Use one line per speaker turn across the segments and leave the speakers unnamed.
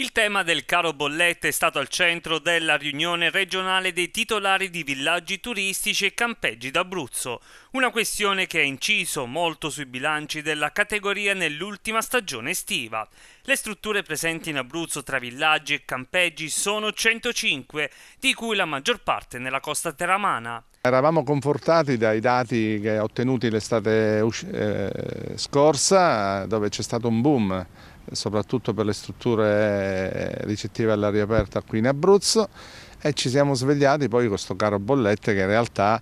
Il tema del caro bollette è stato al centro della riunione regionale dei titolari di villaggi turistici e campeggi d'Abruzzo, una questione che ha inciso molto sui bilanci della categoria nell'ultima stagione estiva. Le strutture presenti in Abruzzo tra villaggi e campeggi sono 105, di cui la maggior parte nella costa teramana.
Eravamo confortati dai dati ottenuti l'estate eh, scorsa dove c'è stato un boom soprattutto per le strutture eh, ricettive all'aria aperta qui in Abruzzo e ci siamo svegliati poi con questo caro bollette che in realtà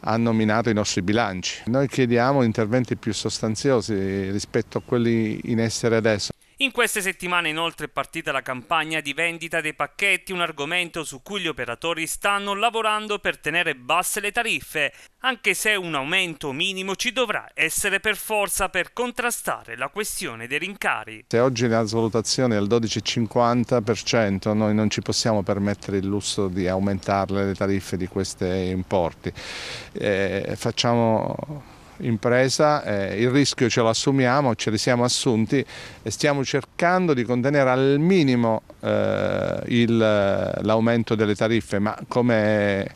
ha nominato i nostri bilanci. Noi chiediamo interventi più sostanziosi rispetto a quelli in essere adesso.
In queste settimane inoltre è partita la campagna di vendita dei pacchetti, un argomento su cui gli operatori stanno lavorando per tenere basse le tariffe, anche se un aumento minimo ci dovrà essere per forza per contrastare la questione dei rincari.
Se oggi la svalutazione è al 12,50%, noi non ci possiamo permettere il lusso di aumentarle le tariffe di questi importi. Eh, facciamo impresa, eh, il rischio ce lo assumiamo, ce li siamo assunti e stiamo cercando di contenere al minimo eh, l'aumento delle tariffe, ma come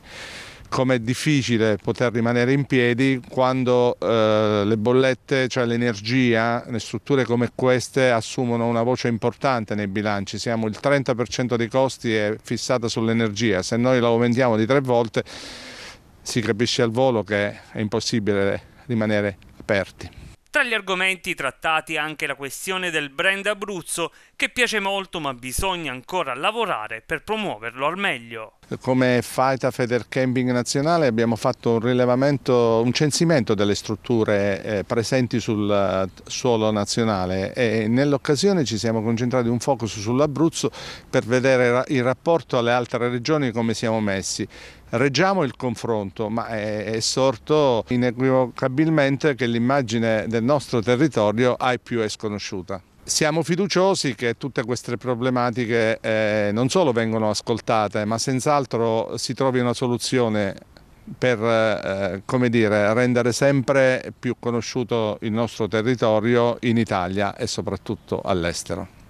come è difficile poter rimanere in piedi quando eh, le bollette, cioè l'energia, le strutture come queste assumono una voce importante nei bilanci. Siamo il 30% dei costi è fissata sull'energia, se noi lo aumentiamo di tre volte si capisce al volo che è impossibile rimanere aperti.
Tra gli argomenti trattati anche la questione del brand Abruzzo, che piace molto ma bisogna ancora lavorare per promuoverlo al meglio
come Faita Feder Camping Nazionale abbiamo fatto un rilevamento, un censimento delle strutture eh, presenti sul eh, suolo nazionale e nell'occasione ci siamo concentrati un focus sull'Abruzzo per vedere il rapporto alle altre regioni come siamo messi. Reggiamo il confronto, ma è, è sorto inequivocabilmente che l'immagine del nostro territorio è più è sconosciuta siamo fiduciosi che tutte queste problematiche eh, non solo vengano ascoltate, ma senz'altro si trovi una soluzione per eh, dire, rendere sempre più conosciuto il nostro territorio in Italia e soprattutto all'estero.